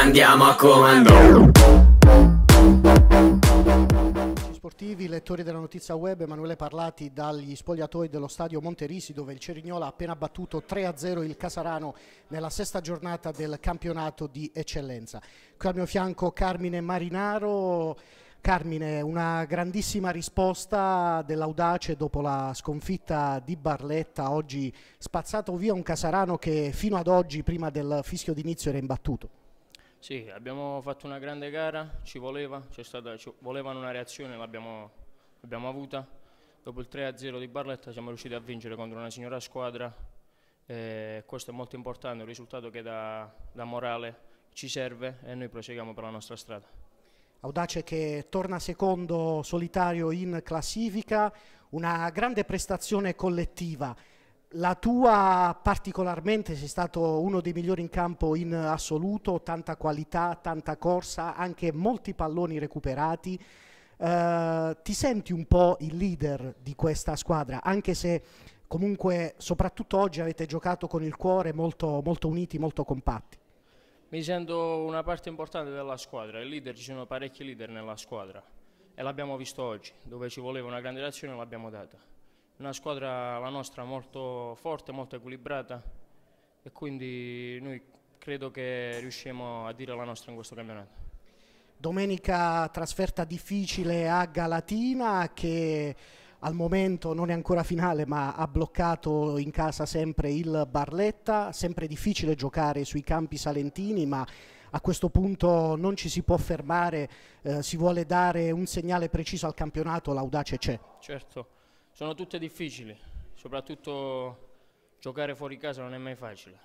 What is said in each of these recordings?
Andiamo a comando. Sportivi, lettori della notizia web, Emanuele Parlati dagli spogliatoi dello stadio Monterisi dove il Cerignola ha appena battuto 3-0 il Casarano nella sesta giornata del campionato di eccellenza. Qui al mio fianco Carmine Marinaro. Carmine, una grandissima risposta dell'Audace dopo la sconfitta di Barletta, oggi spazzato via un Casarano che fino ad oggi, prima del fischio d'inizio, era imbattuto. Sì, abbiamo fatto una grande gara, ci voleva, stata, ci volevano una reazione, l'abbiamo avuta. Dopo il 3-0 di Barletta siamo riusciti a vincere contro una signora squadra. Eh, questo è molto importante, un risultato che da, da morale ci serve e noi proseguiamo per la nostra strada. Audace che torna secondo solitario in classifica, una grande prestazione collettiva la tua particolarmente sei stato uno dei migliori in campo in assoluto, tanta qualità, tanta corsa, anche molti palloni recuperati. Eh, ti senti un po' il leader di questa squadra, anche se comunque soprattutto oggi avete giocato con il cuore molto, molto uniti, molto compatti. Mi sento una parte importante della squadra, il leader, ci sono parecchi leader nella squadra e l'abbiamo visto oggi, dove ci voleva una grande reazione l'abbiamo data una squadra, la nostra, molto forte, molto equilibrata e quindi noi credo che riusciamo a dire la nostra in questo campionato. Domenica trasferta difficile a Galatina che al momento non è ancora finale ma ha bloccato in casa sempre il Barletta, sempre difficile giocare sui campi salentini ma a questo punto non ci si può fermare, eh, si vuole dare un segnale preciso al campionato, l'audace c'è. Certo, sono tutte difficili, soprattutto giocare fuori casa non è mai facile.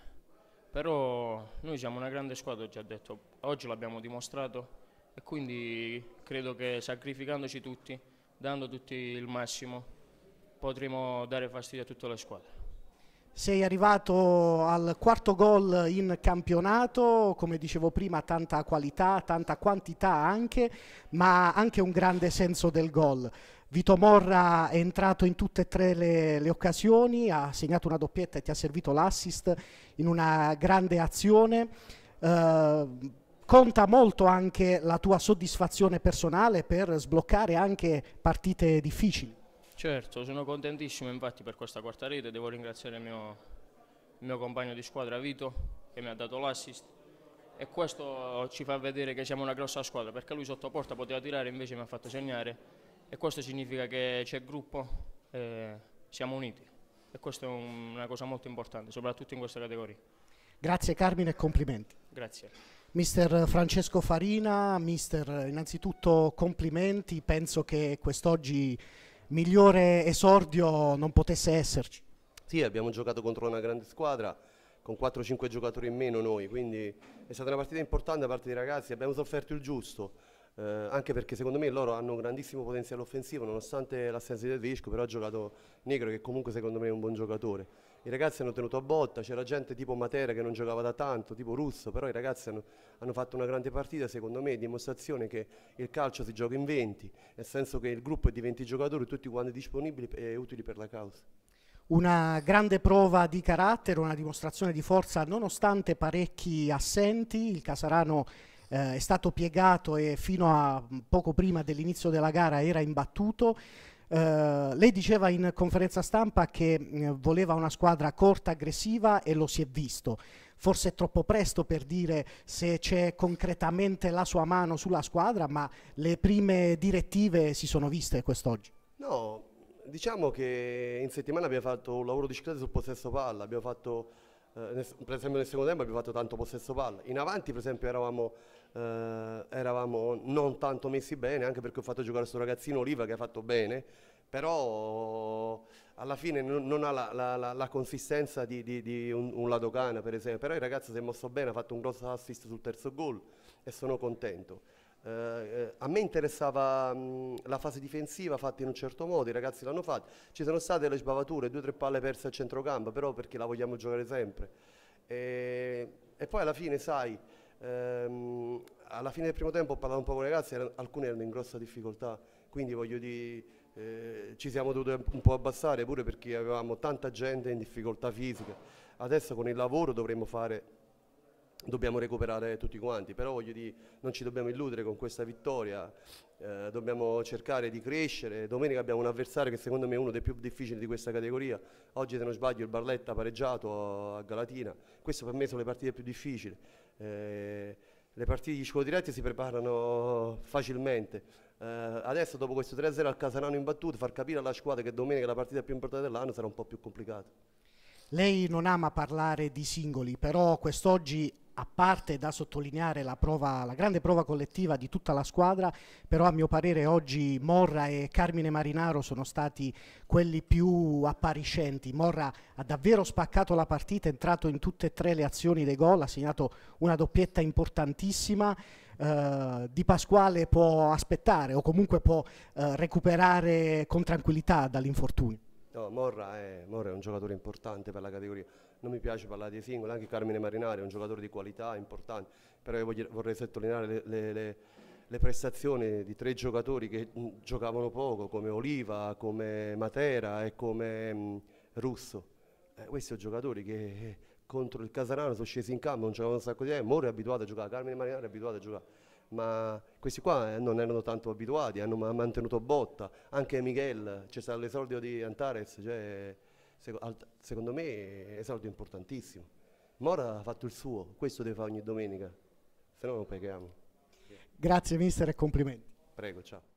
Però noi siamo una grande squadra, ho già detto, oggi l'abbiamo dimostrato e quindi credo che sacrificandoci tutti, dando tutti il massimo, potremo dare fastidio a tutte le squadre. Sei arrivato al quarto gol in campionato, come dicevo prima tanta qualità, tanta quantità anche, ma anche un grande senso del gol. Vito Morra è entrato in tutte e tre le, le occasioni, ha segnato una doppietta e ti ha servito l'assist in una grande azione. Eh, conta molto anche la tua soddisfazione personale per sbloccare anche partite difficili. Certo, sono contentissimo infatti per questa quarta rete, devo ringraziare il mio, il mio compagno di squadra Vito che mi ha dato l'assist e questo ci fa vedere che siamo una grossa squadra perché lui sotto porta poteva tirare invece mi ha fatto segnare e questo significa che c'è gruppo, eh, siamo uniti e questa è un, una cosa molto importante soprattutto in questa categoria. Grazie Carmine e complimenti. Grazie. Mister Francesco Farina, mister innanzitutto complimenti, penso che quest'oggi migliore esordio non potesse esserci. Sì, abbiamo giocato contro una grande squadra con 4-5 giocatori in meno noi, quindi è stata una partita importante da parte dei ragazzi, abbiamo sofferto il giusto, eh, anche perché secondo me loro hanno un grandissimo potenziale offensivo, nonostante l'assenza di Tedesco, però ha giocato Negro che comunque secondo me è un buon giocatore i ragazzi hanno tenuto a botta, c'era gente tipo Matera che non giocava da tanto, tipo Russo, però i ragazzi hanno, hanno, fatto una grande partita, secondo me, dimostrazione che il calcio si gioca in 20, nel senso che il gruppo è di 20 giocatori, tutti quanti disponibili e utili per la causa. Una grande prova di carattere, una dimostrazione di forza nonostante parecchi assenti, il Casarano eh, è stato piegato e fino a poco prima dell'inizio della gara era imbattuto. Eh, lei diceva in conferenza stampa che mh, eh, voleva una squadra corta, aggressiva e lo si è visto. Forse è troppo presto per dire se c'è concretamente la sua mano sulla squadra, ma le prime direttive si sono viste quest'oggi. No, diciamo che in settimana abbiamo fatto un lavoro di discreto sul possesso palla, abbiamo fatto, eh, per esempio nel secondo tempo abbiamo fatto tanto possesso palla, in avanti per esempio eravamo eh, eravamo non tanto messi bene, anche perché ho fatto giocare questo ragazzino Oliva che ha fatto bene, però alla fine non, non ha la, la, la, la, consistenza di, di, di un, un Ladogana per esempio, però il ragazzo si è mosso bene, ha fatto un grosso assist sul terzo gol e sono contento. Eh, eh a me interessava mh, mm, la fase difensiva fatta in un certo modo, i ragazzi l'hanno fatta, ci sono state le sbavature, due o tre palle perse al centrocampo, però perché la vogliamo giocare sempre. E, e poi alla fine sai, Ehm, alla fine del primo tempo ho parlato un po' con i ragazzi, erano, alcuni erano in grossa difficoltà, quindi voglio dire... Eh, ci siamo dovuti un po' abbassare pure perché avevamo tanta gente in difficoltà fisica. Adesso con il lavoro dovremmo fare, dobbiamo recuperare tutti quanti, però voglio dire, non ci dobbiamo illudere con questa vittoria, eh, dobbiamo cercare di crescere. Domenica abbiamo un avversario che secondo me è uno dei più difficili di questa categoria. Oggi se non sbaglio il Barletta ha pareggiato a Galatina, queste per me sono le partite più difficili. Eh, le partite di scuola si preparano facilmente. Eh, adesso dopo questo 3-0 al Casanano imbattuto, far capire alla squadra che domenica la partita più importante dell'anno sarà un po' più complicata. Lei non ama parlare di singoli, però quest'oggi a parte da sottolineare la, prova, la, grande prova collettiva di tutta la squadra, però a mio parere oggi Morra e Carmine Marinaro sono stati quelli più appariscenti. Morra ha davvero spaccato la partita, è entrato in tutte e tre le azioni dei gol, ha segnato una doppietta importantissima. Uh, di Pasquale può aspettare o comunque può uh, recuperare con tranquillità dall'infortunio. No, Morra è, Morra è un giocatore importante per la categoria non mi piace parlare dei singoli, anche Carmine Marinari è un giocatore di qualità importante, però io voglio, vorrei sottolineare le, le, le, le, prestazioni di tre giocatori che mh, mm, giocavano poco, come Oliva, come Matera e come mh, mm, Russo. Eh, questi sono giocatori che eh, contro il Casarano sono scesi in campo, non c'erano un sacco di tempo, ora è abituato a giocare, Carmine Marinari è abituato a giocare ma questi qua eh, non erano tanto abituati, hanno mantenuto botta, anche Miguel, c'è stato l'esordio di Antares, cioè, secondo me è saldo importantissimo. Mora ha fatto il suo, questo deve fare ogni domenica, se no non paghiamo. Grazie mister e complimenti. Prego, ciao.